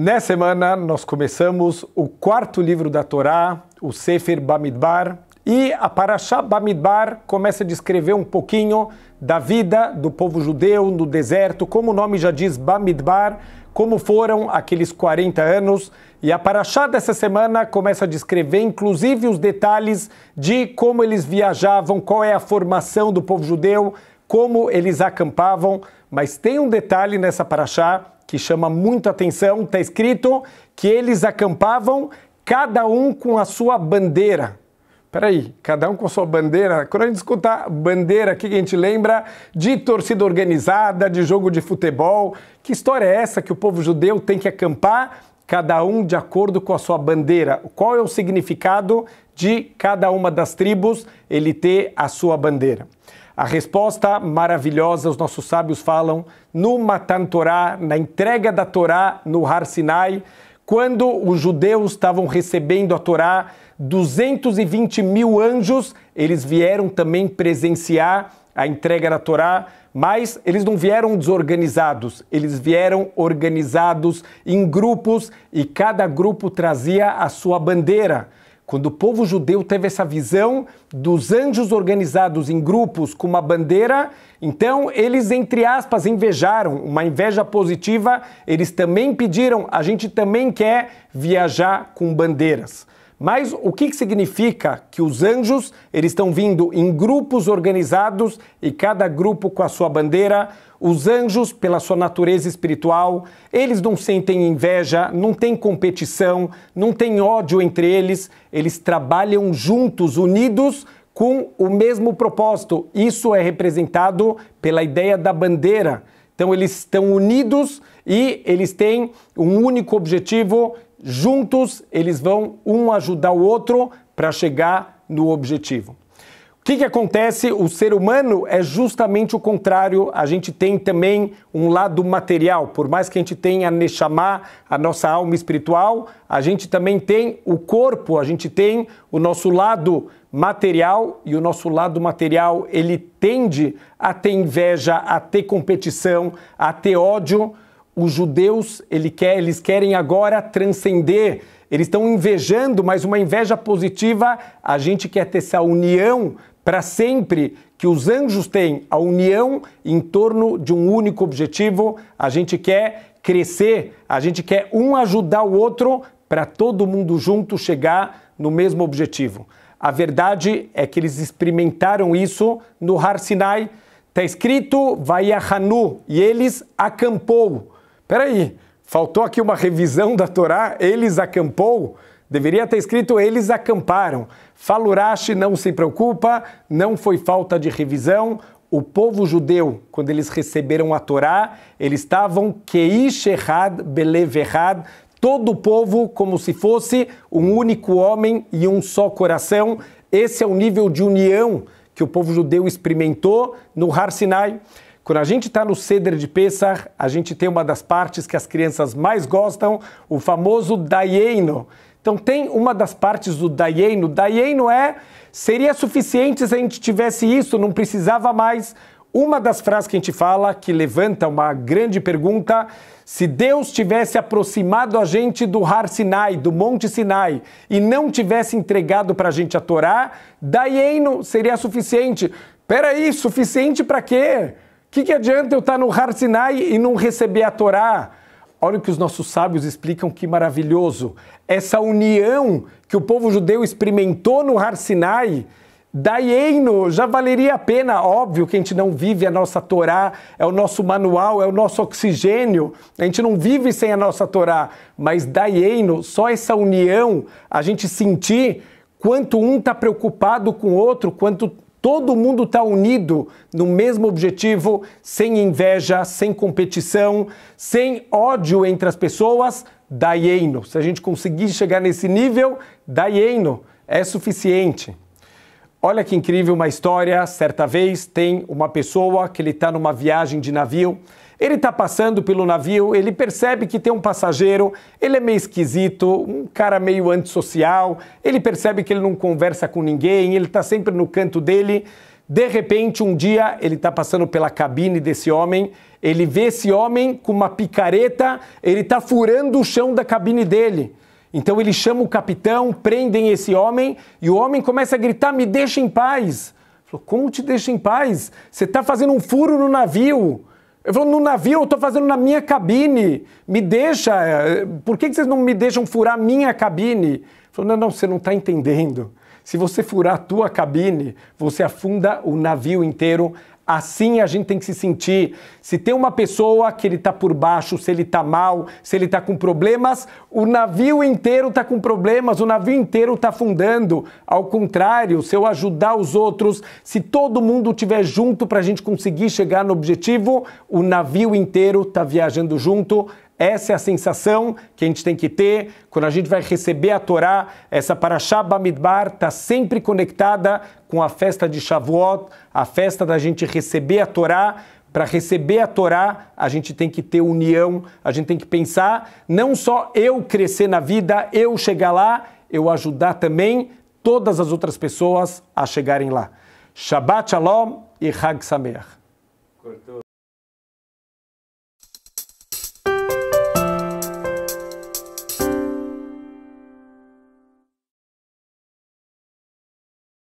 Nessa semana, nós começamos o quarto livro da Torá, o Sefer Bamidbar, e a Parashá Bamidbar começa a descrever um pouquinho da vida do povo judeu no deserto, como o nome já diz, Bamidbar, como foram aqueles 40 anos. E a Parashá dessa semana começa a descrever, inclusive, os detalhes de como eles viajavam, qual é a formação do povo judeu, como eles acampavam. Mas tem um detalhe nessa Parashá que chama muita atenção, está escrito que eles acampavam cada um com a sua bandeira. Peraí, cada um com a sua bandeira. Quando a gente escuta bandeira aqui, a gente lembra de torcida organizada, de jogo de futebol. Que história é essa que o povo judeu tem que acampar, cada um de acordo com a sua bandeira? Qual é o significado de cada uma das tribos ele ter a sua bandeira? A resposta maravilhosa, os nossos sábios falam, no Matan Torá, na entrega da Torá no Har Sinai, quando os judeus estavam recebendo a Torá, 220 mil anjos, eles vieram também presenciar a entrega da Torá, mas eles não vieram desorganizados, eles vieram organizados em grupos e cada grupo trazia a sua bandeira. Quando o povo judeu teve essa visão dos anjos organizados em grupos com uma bandeira, então eles, entre aspas, invejaram, uma inveja positiva, eles também pediram, a gente também quer viajar com bandeiras. Mas o que significa que os anjos eles estão vindo em grupos organizados e cada grupo com a sua bandeira? Os anjos, pela sua natureza espiritual, eles não sentem inveja, não tem competição, não tem ódio entre eles, eles trabalham juntos, unidos com o mesmo propósito. Isso é representado pela ideia da bandeira. Então eles estão unidos e eles têm um único objetivo Juntos, eles vão um ajudar o outro para chegar no objetivo. O que, que acontece? O ser humano é justamente o contrário. A gente tem também um lado material. Por mais que a gente tenha Neshama, a nossa alma espiritual, a gente também tem o corpo, a gente tem o nosso lado material e o nosso lado material ele tende a ter inveja, a ter competição, a ter ódio os judeus ele quer, eles querem agora transcender. Eles estão invejando, mas uma inveja positiva. A gente quer ter essa união para sempre que os anjos têm, a união em torno de um único objetivo. A gente quer crescer, a gente quer um ajudar o outro para todo mundo junto chegar no mesmo objetivo. A verdade é que eles experimentaram isso no Har Sinai. Está escrito vai a Hanu e eles acampou peraí, faltou aqui uma revisão da Torá, eles acampou? Deveria ter escrito eles acamparam. Falurashi não se preocupa, não foi falta de revisão. O povo judeu, quando eles receberam a Torá, eles estavam Keish Errad, Belev Errad, todo o povo como se fosse um único homem e um só coração. Esse é o nível de união que o povo judeu experimentou no Har Sinai. Quando a gente está no Seder de Pesach, a gente tem uma das partes que as crianças mais gostam, o famoso Dayeino. Então tem uma das partes do Dayeino. Dayeino é, seria suficiente se a gente tivesse isso, não precisava mais. Uma das frases que a gente fala, que levanta uma grande pergunta, se Deus tivesse aproximado a gente do Har Sinai, do Monte Sinai, e não tivesse entregado para a gente a Torá, Dayeino seria suficiente. Peraí, suficiente para quê? O que, que adianta eu estar tá no Har Sinai e não receber a Torá? Olha o que os nossos sábios explicam, que maravilhoso. Essa união que o povo judeu experimentou no Har Sinai, daieino, já valeria a pena. Óbvio que a gente não vive a nossa Torá, é o nosso manual, é o nosso oxigênio. A gente não vive sem a nossa Torá, mas daieino, só essa união, a gente sentir quanto um está preocupado com o outro, quanto Todo mundo está unido no mesmo objetivo, sem inveja, sem competição, sem ódio entre as pessoas. Daieino. Se a gente conseguir chegar nesse nível, daieino é suficiente. Olha que incrível uma história. Certa vez tem uma pessoa que ele está numa viagem de navio ele está passando pelo navio, ele percebe que tem um passageiro, ele é meio esquisito, um cara meio antissocial, ele percebe que ele não conversa com ninguém, ele está sempre no canto dele. De repente, um dia, ele está passando pela cabine desse homem, ele vê esse homem com uma picareta, ele está furando o chão da cabine dele. Então ele chama o capitão, prendem esse homem e o homem começa a gritar: Me deixa em paz. falou, Como te deixa em paz? Você está fazendo um furo no navio. Eu falo, no navio eu estou fazendo na minha cabine. Me deixa. Eh, por que, vocês não me deixam furar a minha cabine? Ele falou, não, não, você não está entendendo. Se você furar a tua cabine, você afunda o navio inteiro Assim a gente tem que se sentir. Se tem uma pessoa que ele está por baixo, se ele está mal, se ele está com problemas, o navio inteiro está com problemas, o navio inteiro está afundando. Ao contrário, se eu ajudar os outros, se todo mundo estiver junto para a gente conseguir chegar no objetivo, o navio inteiro está viajando junto essa é a sensação que a gente tem que ter quando a gente vai receber a Torá. Essa Parashá Bamidbar está sempre conectada com a festa de Shavuot, a festa da gente receber a Torá. Para receber a Torá, a gente tem que ter união, a gente tem que pensar não só eu crescer na vida, eu chegar lá, eu ajudar também todas as outras pessoas a chegarem lá. Shabbat Shalom e Hag Sameach.